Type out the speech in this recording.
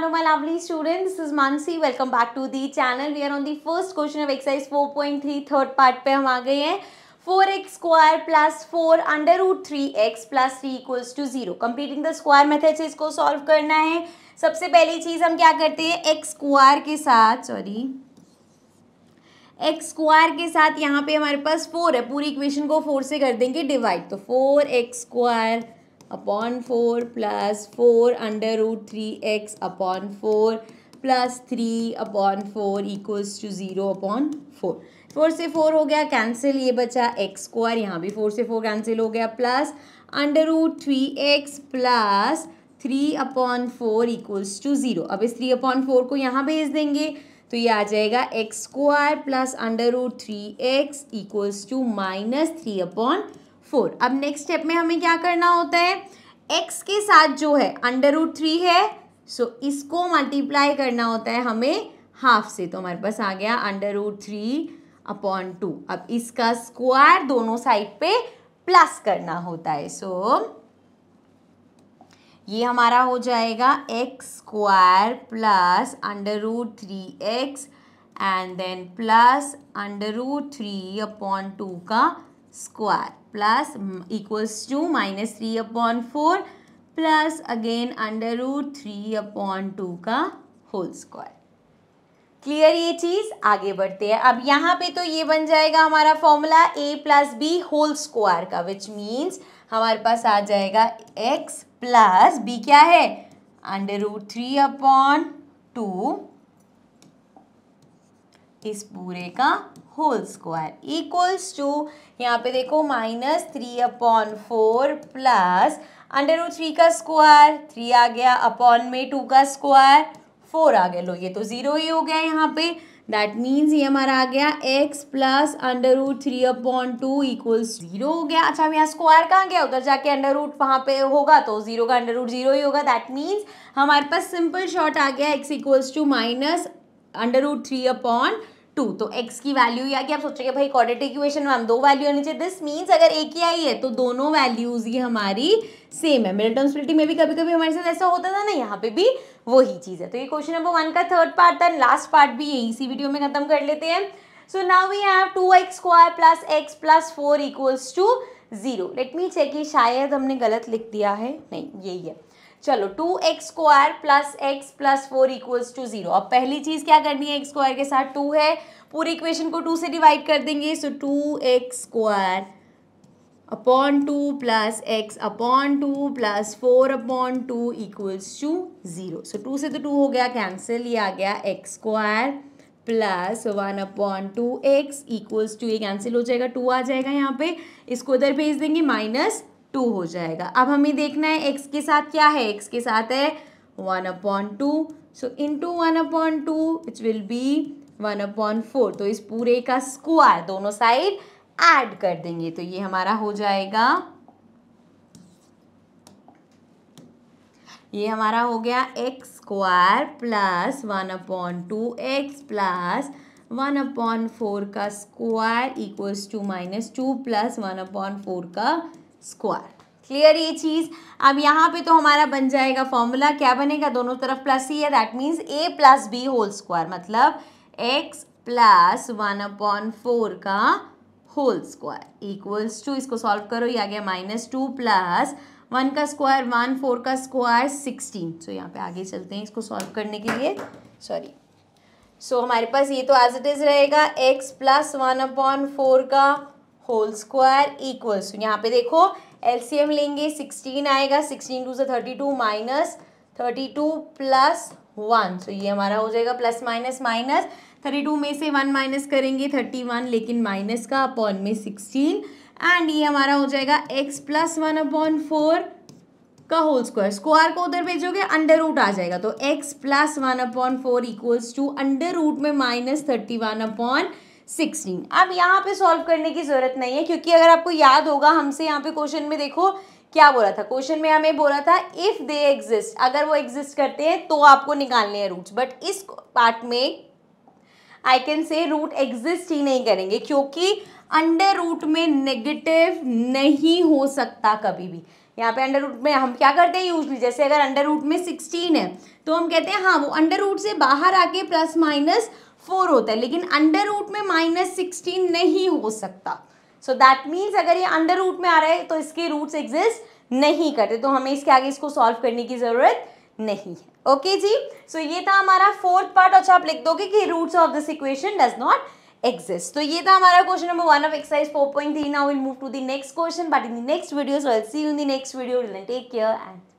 Hello my lovely students, this is Mansi. Welcome back to the channel. We are on the first question of exercise 4.3 third part पे हम आ गए हैं 4x square plus 4 under root 3x plus 3 equals to 0. Completing the square method से इसको solve करना है सबसे पहली चीज़ हम क्या करते हैं x square के साथ सॉरी एक्स स्क्वायर के साथ यहाँ पे हमारे पास फोर है पूरी इक्वेशन को फोर से कर देंगे डिवाइड तो four x square upon four plus four under root three x upon four plus three upon four equals to zero upon four four से फोर हो गया कैंसिल ये बचा एक्स स्क्वायर यहाँ भी फोर से फोर कैंसिल हो गया plus under root three x plus three upon four equals to zero अब इस थ्री अपॉन फोर को यहाँ भेज देंगे तो ये आ जाएगा x square plus under root three x equals to minus three upon four अब नेक्स्ट स्टेप में हमें क्या करना होता है एक्स के साथ जो है अंडर रूट थ्री है सो so, इसको मल्टीप्लाई करना होता है हमें हाफ से तो हमारे पास आ गया under root three upon two अब इसका स्क्वायर दोनों साइड पे प्लस करना होता है सो so, ये हमारा हो जाएगा x square plus under root three x and then plus under root three upon two का square plus equals to minus three upon four plus again under root three upon two का whole square clear ये चीज़ आगे बढ़ते हैं अब यहाँ पे तो ये बन जाएगा हमारा formula a plus b whole square का विच मीन्स हमारे पास आ जाएगा एक्स प्लस बी क्या है under root three upon two इस पूरे का होल स्क्वायर इक्वल्स टू यहाँ पे देखो minus three upon four plus under root three का स्क्वायर थ्री आ गया अपॉन में टू का स्क्वायर फोर आ गया लो ये तो ज़ीरो ही हो गया यहाँ पे दैट मीन्स ये हमारा आ गया x plus under root three upon two equals zero हो गया अच्छा हम यहाँ स्क्वायर कहाँ गया उधर जाके अंडर रूट वहाँ पे होगा तो जीरो का अंडर रूट जीरो ही होगा दैट मीन्स हमारे पास सिंपल शॉर्ट आ गया x equals to minus under root three upon two तो x की वैल्यू या कि आप सोचेंगे भाई क्वाड्रेटिक इक्वेशन में हम दो वैल्यू आनी चाहिए दिस मीन्स अगर एक ही आई है तो दोनों वैल्यूज ही हमारी सेम है मिडल टर्म स्प्लिटिंग में भी कभी कभी हमारे साथ ऐसा होता था ना यहाँ पे भी वही चीज़ है तो ये क्वेश्चन नंबर वन का थर्ड पार्ट था लास्ट पार्ट भी यही इसी वीडियो में खत्म कर लेते हैं so now we have two x square plus x plus four equals to zero let me check ये शायद हमने गलत लिख दिया है नहीं यही है चलो two x square plus x plus four equals to zero अब पहली चीज़ क्या करनी है एक्स स्क्वायर के साथ टू है पूरी इक्वेशन को टू से डिवाइड कर देंगे so two x square upon two plus x upon two plus four upon two equals to zero so two से तो टू हो गया कैंसिल ये आ गया x square plus one upon two x equals to ये कैंसिल हो जाएगा टू आ जाएगा यहाँ पे इसको उधर भेज देंगे माइनस टू हो जाएगा अब हमें देखना है एक्स के साथ क्या है एक्स के साथ है one upon two so into one upon two which will be one upon four तो इस पूरे का स्क्वायर दोनों साइड ऐड कर देंगे तो ये हमारा हो जाएगा ये हमारा हो गया x square plus one upon two x plus one upon four का square equals to minus two plus one upon four का स्क्वायर क्लियर ये चीज़ अब यहाँ पे तो हमारा बन जाएगा फॉर्मूला क्या बनेगा दोनों तरफ प्लस ही है that means a plus b whole square मतलब x plus one upon four का होल स्क्वायर इक्वल्स टू इसको सॉल्व करो ये आ गया माइनस टू प्लस वन का स्क्वायर वन फोर का स्क्वायर सिक्सटीन सो यहाँ पे आगे चलते हैं इसको सॉल्व करने के लिए सॉरी सो so, हमारे पास ये तो एज इट इज़ रहेगा x plus one upon four का होल स्क्वायर इक्वल्स यहाँ पे देखो एलसीएम लेंगे सिक्सटीन आएगा सिक्सटीन टू से thirty two minus thirty two plus one so ये हमारा हो जाएगा plus minus minus thirty two में से वन माइनस करेंगे थर्टी वन लेकिन माइनस का अपॉन में सिक्सटीन एंड ये हमारा हो जाएगा x plus one upon four का होल स्क्वायर स्क्वायर को उधर भेजोगे अंडर रूट आ जाएगा तो x plus one upon four equals to under root में minus thirty one upon sixteen अब यहाँ पे सॉल्व करने की ज़रूरत नहीं है क्योंकि अगर आपको याद होगा हमसे यहाँ पे क्वेश्चन में देखो क्या बोला था क्वेश्चन में हमें बोला था इफ़ दे एग्जिस्ट अगर वो एग्जिस्ट करते हैं तो आपको निकालने हैं रूट्स बट इस पार्ट में I can say root exist ही नहीं करेंगे क्योंकि अंडर रूट में नेगेटिव नहीं हो सकता कभी भी यहाँ पे अंडर रूट में हम क्या करते हैं यूजली जैसे अगर अंडर रूट में सिक्सटीन है तो हम कहते हैं हाँ वो अंडर रूट से बाहर आके प्लस माइनस फोर होता है लेकिन अंडर रूट में माइनस सिक्सटीन नहीं हो सकता सो दैट मीन्स अगर ये अंडर रूट में आ रहा है तो इसके रूट्स एग्जिस्ट नहीं करते तो हमें इसके आगे इसको सॉल्व करने की ज़रूरत नहीं है ओके okay जी सो so, ये था हमारा फोर्थ पार्ट अच्छा आप लिख दोगे कि roots of this equation does not exist तो ये था हमारा question number one of exercise four point three now will move to the next question but in the next video so will see you in the next video take care and